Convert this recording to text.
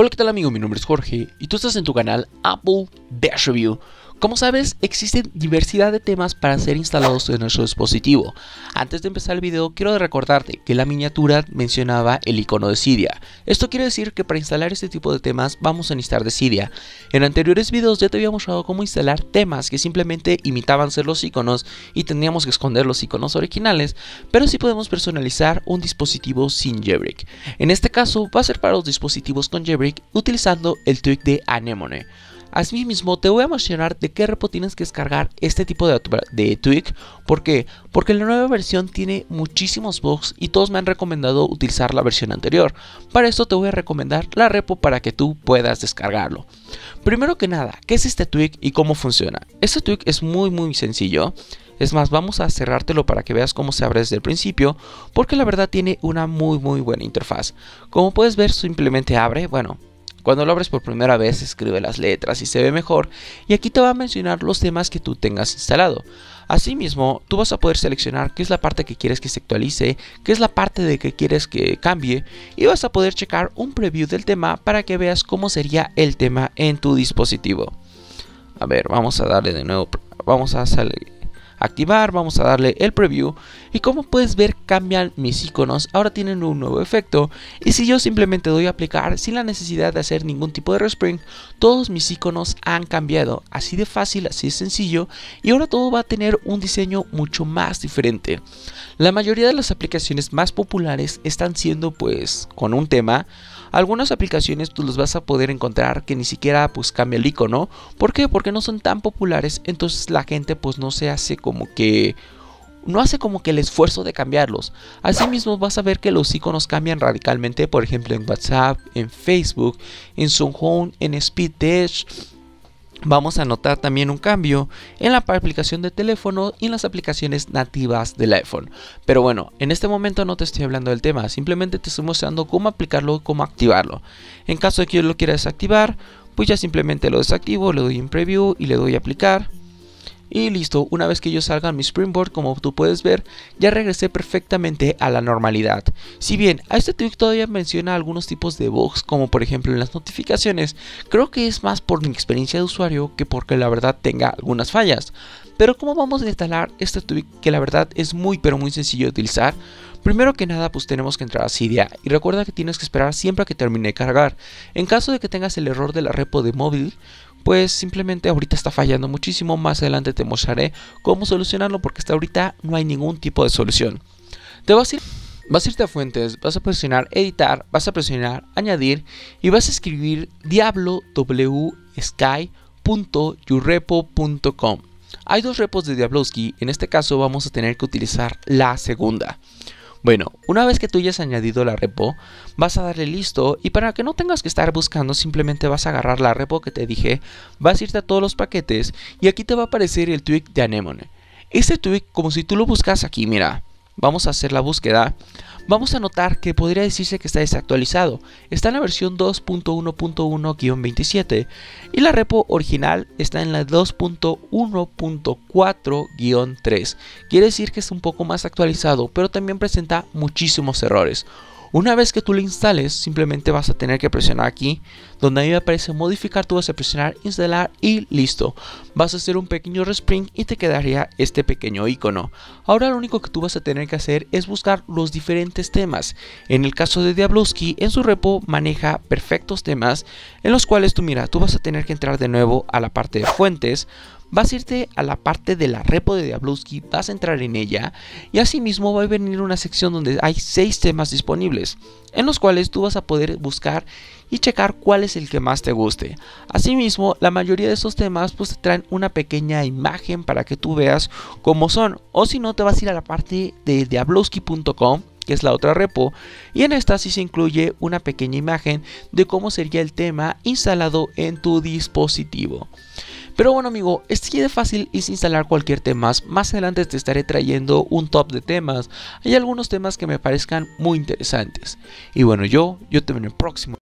Hola, ¿qué tal amigo? Mi nombre es Jorge y tú estás en tu canal Apple Dash Review. Como sabes, existen diversidad de temas para ser instalados en nuestro dispositivo. Antes de empezar el video, quiero recordarte que la miniatura mencionaba el icono de Cydia. Esto quiere decir que para instalar este tipo de temas vamos a necesitar de Cydia. En anteriores videos ya te había mostrado cómo instalar temas que simplemente imitaban ser los iconos y teníamos que esconder los iconos originales, pero sí podemos personalizar un dispositivo sin Jailbreak. En este caso va a ser para los dispositivos con Jailbreak utilizando el tweak de Anemone. Asimismo, te voy a mencionar de qué repo tienes que descargar este tipo de, de tweak. ¿Por qué? Porque la nueva versión tiene muchísimos bugs y todos me han recomendado utilizar la versión anterior. Para esto te voy a recomendar la repo para que tú puedas descargarlo. Primero que nada, ¿qué es este tweak y cómo funciona? Este tweak es muy muy sencillo. Es más, vamos a cerrártelo para que veas cómo se abre desde el principio, porque la verdad tiene una muy muy buena interfaz. Como puedes ver, simplemente abre, bueno, cuando lo abres por primera vez, escribe las letras y se ve mejor, y aquí te va a mencionar los temas que tú tengas instalado. Asimismo, tú vas a poder seleccionar qué es la parte que quieres que se actualice, qué es la parte de que quieres que cambie, y vas a poder checar un preview del tema para que veas cómo sería el tema en tu dispositivo. A ver, vamos a darle de nuevo, vamos a salir activar, vamos a darle el preview y como puedes ver cambian mis iconos, ahora tienen un nuevo efecto y si yo simplemente doy a aplicar sin la necesidad de hacer ningún tipo de respring, todos mis iconos han cambiado, así de fácil, así de sencillo y ahora todo va a tener un diseño mucho más diferente. La mayoría de las aplicaciones más populares están siendo pues con un tema algunas aplicaciones tú los vas a poder encontrar que ni siquiera pues cambia el icono. ¿Por qué? Porque no son tan populares, entonces la gente pues no se hace como que no hace como que el esfuerzo de cambiarlos. Asimismo vas a ver que los iconos cambian radicalmente, por ejemplo en WhatsApp, en Facebook, en Home, en Speed Dash, Vamos a notar también un cambio en la aplicación de teléfono y en las aplicaciones nativas del iPhone. Pero bueno, en este momento no te estoy hablando del tema, simplemente te estoy mostrando cómo aplicarlo y cómo activarlo. En caso de que yo lo quiera desactivar, pues ya simplemente lo desactivo, le doy en preview y le doy a aplicar. Y listo, una vez que yo salga a mi Springboard, como tú puedes ver, ya regresé perfectamente a la normalidad. Si bien, a este tweak todavía menciona algunos tipos de bugs, como por ejemplo en las notificaciones, creo que es más por mi experiencia de usuario que porque la verdad tenga algunas fallas. Pero como vamos a instalar este tweak que la verdad es muy pero muy sencillo de utilizar? Primero que nada pues tenemos que entrar a Cydia y recuerda que tienes que esperar siempre a que termine de cargar. En caso de que tengas el error de la repo de móvil, pues simplemente ahorita está fallando muchísimo. Más adelante te mostraré cómo solucionarlo porque hasta ahorita no hay ningún tipo de solución. Te vas a vas a irte a fuentes, vas a presionar editar, vas a presionar añadir y vas a escribir diablo Hay dos repos de Diablowski, en este caso vamos a tener que utilizar la segunda. Bueno, una vez que tú hayas añadido la repo, vas a darle listo y para que no tengas que estar buscando, simplemente vas a agarrar la repo que te dije, vas a irte a todos los paquetes y aquí te va a aparecer el tweak de Anemone. Este tweak, como si tú lo buscas aquí, mira, vamos a hacer la búsqueda, vamos a notar que podría decirse que está desactualizado. Está en la versión 2.1.1-27 y la repo original está en la 2.1.4-3. Quiere decir que es un poco más actualizado, pero también presenta muchísimos errores. Una vez que tú lo instales, simplemente vas a tener que presionar aquí, donde a me aparece modificar, tú vas a presionar instalar y listo. Vas a hacer un pequeño respring y te quedaría este pequeño icono. Ahora lo único que tú vas a tener que hacer es buscar los diferentes temas. En el caso de Diabloski, en su repo maneja perfectos temas en los cuales tú mira, tú vas a tener que entrar de nuevo a la parte de fuentes, vas a irte a la parte de la repo de Diablowski, vas a entrar en ella y asimismo va a venir una sección donde hay seis temas disponibles, en los cuales tú vas a poder buscar y checar cuál es el que más te guste. Asimismo, la mayoría de esos temas pues te traen una pequeña imagen para que tú veas cómo son, o si no te vas a ir a la parte de diablowski.com que es la otra repo, y en esta sí se incluye una pequeña imagen de cómo sería el tema instalado en tu dispositivo. Pero bueno amigo, así de fácil es instalar cualquier tema. Más adelante te estaré trayendo un top de temas. Hay algunos temas que me parezcan muy interesantes. Y bueno, yo, yo te veo en el próximo.